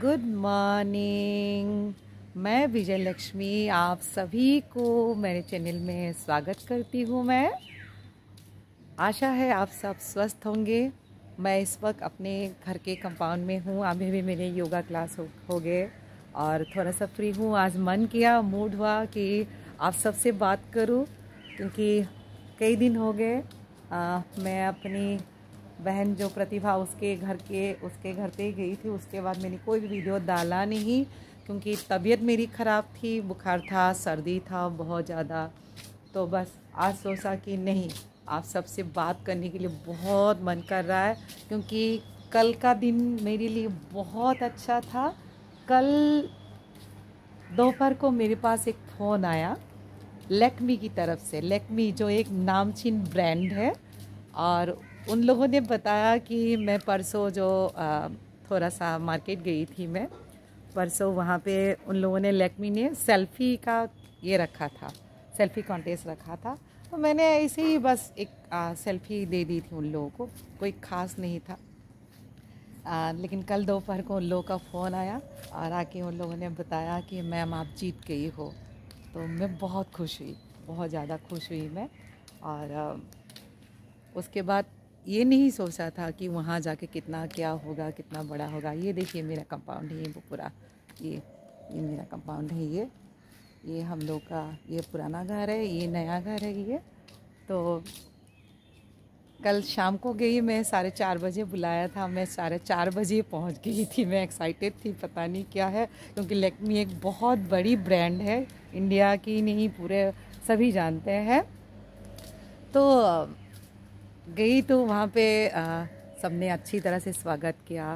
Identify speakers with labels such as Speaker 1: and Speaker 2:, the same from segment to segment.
Speaker 1: good morning मैं विजय लक्ष्मी आप सभी को मेरे चैनल में स्वागत करती हूँ मैं आशा है आप सब स्वस्थ होंगे मैं इस वक्त अपने घर के कंपाउंड में हूँ अभी भी मेरे योगा क्लास हो, हो गए और थोड़ा सा फ्री हूँ आज मन किया मूड हुआ कि आप सबसे बात करूँ क्योंकि कई दिन हो गए मैं अपनी बहन जो प्रतिभा उसके घर के उसके घर पे गई थी उसके बाद मैंने कोई भी वीडियो डाला नहीं क्योंकि तबीयत मेरी ख़राब थी बुखार था सर्दी था बहुत ज़्यादा तो बस आज सोचा कि नहीं आप सबसे बात करने के लिए बहुत मन कर रहा है क्योंकि कल का दिन मेरे लिए बहुत अच्छा था कल दोपहर को मेरे पास एक फ़ोन आया लेकमी की तरफ से लेकमी जो एक नामचीन ब्रांड है और उन लोगों ने बताया कि मैं परसों जो थोड़ा सा मार्केट गई थी मैं परसों वहाँ पे उन लोगों ने लेकमी ने सेल्फ़ी का ये रखा था सेल्फ़ी कॉन्टेस्ट रखा था तो मैंने ऐसे ही बस एक सेल्फ़ी दे दी थी उन लोगों को कोई ख़ास नहीं था आ, लेकिन कल दोपहर को उन लोगों का फ़ोन आया और आके उन लोगों ने बताया कि मैम आप जीत गई हो तो मैं बहुत खुश हुई बहुत ज़्यादा खुश हुई मैं और आ, उसके बाद ये नहीं सोचा था कि वहाँ जाके कितना क्या होगा कितना बड़ा होगा ये देखिए मेरा कंपाउंड है ये वो पूरा ये ये मेरा कंपाउंड है ये ये हम लोग का ये पुराना घर है ये नया घर है ये तो कल शाम को गई मैं साढ़े चार बजे बुलाया था मैं साढ़े चार बजे पहुंच गई थी मैं एक्साइटेड थी पता नहीं क्या है क्योंकि लेकमी एक बहुत बड़ी ब्रांड है इंडिया की नहीं पूरे सभी जानते हैं तो गई तो वहाँ पे सबने अच्छी तरह से स्वागत किया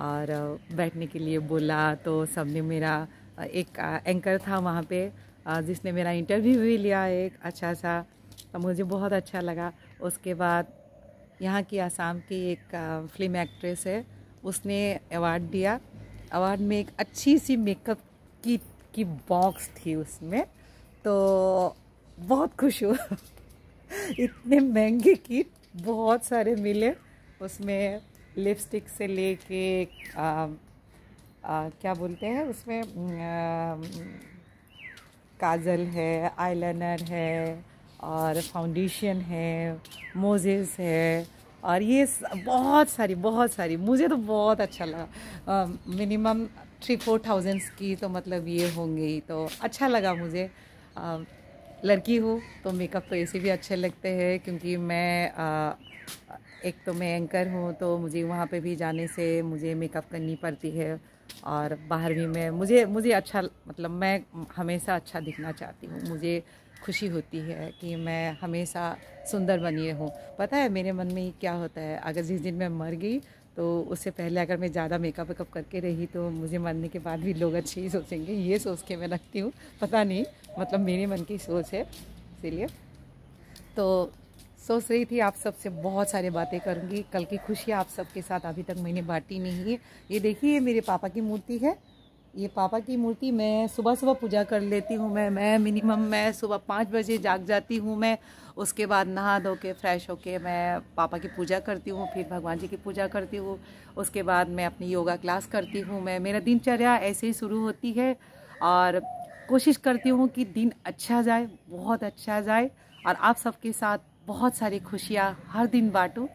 Speaker 1: और बैठने के लिए बोला तो सबने मेरा एक एंकर था वहाँ पे जिसने मेरा इंटरव्यू भी लिया एक अच्छा सा तो मुझे बहुत अच्छा लगा उसके बाद यहाँ की आसाम की एक फिल्म एक्ट्रेस है उसने अवार्ड दिया अवार्ड में एक अच्छी सी मेकअप की की बॉक्स थी उसमें तो बहुत खुश हुआ इतने महंगे किट बहुत सारे मिले उसमें लिपस्टिक से लेके क्या बोलते हैं उसमें काजल है आईलाइनर है और फाउंडेशन है मोजेस है और ये बहुत सारी बहुत सारी मुझे तो बहुत अच्छा लगा मिनिमम थ्री फोर थाउजेंड्स की तो मतलब ये होंगे ही तो अच्छा लगा मुझे आ, लड़की हूँ तो मेकअप तो ऐसे भी अच्छे लगते हैं क्योंकि मैं आ, एक तो मैं एंकर हूँ तो मुझे वहाँ पे भी जाने से मुझे मेकअप करनी पड़ती है और बाहर भी मैं मुझे मुझे अच्छा मतलब मैं हमेशा अच्छा दिखना चाहती हूँ मुझे खुशी होती है कि मैं हमेशा सुंदर बनी हूँ पता है मेरे मन में क्या होता है अगर जिस दिन मैं मर गई तो उससे पहले अगर मैं ज़्यादा मेकअप वेकअप करके रही तो मुझे मरने के बाद भी लोग अच्छे ही सोचेंगे ये सोच के मैं रखती हूँ पता नहीं मतलब मेरे मन की सोच है इसीलिए तो सोच रही थी आप सबसे बहुत सारे बातें करूँगी कल की खुशी आप सबके साथ अभी तक मैंने बांटी नहीं है ये देखिए ये मेरे पापा की मूर्ति है ये पापा की मूर्ति मैं सुबह सुबह पूजा कर लेती हूँ मैं मैं मिनिमम मैं सुबह पाँच बजे जाग जाती हूँ मैं उसके बाद नहा धो के फ्रेश होके मैं पापा की पूजा करती हूँ फिर भगवान जी की पूजा करती हूँ उसके बाद मैं अपनी योगा क्लास करती हूँ मैं मेरा दिनचर्या ऐसे ही शुरू होती है और कोशिश करती हूँ कि दिन अच्छा जाए बहुत अच्छा जाए और आप सबके साथ बहुत सारी खुशियाँ हर दिन बाँटूँ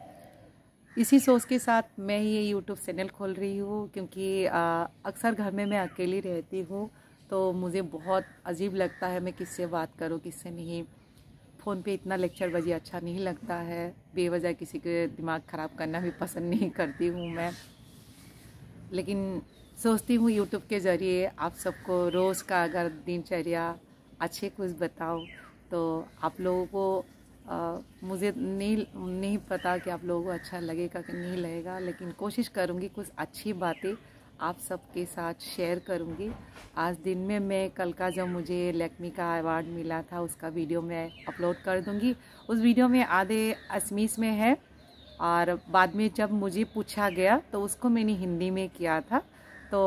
Speaker 1: इसी सोच के साथ मैं ये यूट्यूब चैनल खोल रही हूँ क्योंकि अक्सर घर में मैं अकेली रहती हूँ तो मुझे बहुत अजीब लगता है मैं किससे बात करूँ किससे नहीं फ़ोन पे इतना लेक्चर बजी अच्छा नहीं लगता है बेवजह किसी के दिमाग ख़राब करना भी पसंद नहीं करती हूँ मैं लेकिन सोचती हूँ यूट्यूब के ज़रिए आप सबको रोज़ का अगर दिनचर्या अच्छे कुछ बताओ तो आप लोगों को आ, मुझे नहीं नहीं पता कि आप लोगों को अच्छा लगेगा कि नहीं लगेगा लेकिन कोशिश करूँगी कुछ अच्छी बातें आप सबके साथ शेयर करूँगी आज दिन में मैं कल का जब मुझे लैक्मी का अवार्ड मिला था उसका वीडियो मैं अपलोड कर दूँगी उस वीडियो में आधे असमीस में है और बाद में जब मुझे पूछा गया तो उसको मैंने हिंदी में किया था तो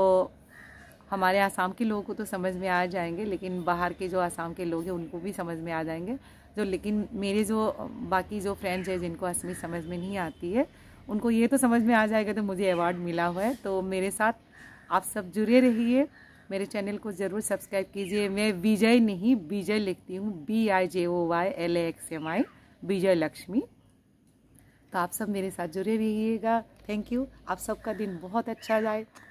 Speaker 1: हमारे आसाम के लोगों को तो समझ में आ जाएंगे लेकिन बाहर के जो आसाम के लोग हैं उनको भी समझ में आ जाएंगे जो लेकिन मेरे जो बाकी जो फ्रेंड्स हैं जिनको असमी समझ में नहीं आती है उनको ये तो समझ में आ जाएगा तो मुझे अवार्ड मिला हुआ है तो मेरे साथ आप सब जुड़े रहिए मेरे चैनल को ज़रूर सब्सक्राइब कीजिए मैं विजय नहीं विजय लिखती हूँ B I J O Y L A X M I Vijay Laxmi तो आप सब मेरे साथ जुड़े रहिएगा थैंक यू आप सबका दिन बहुत अच्छा जाए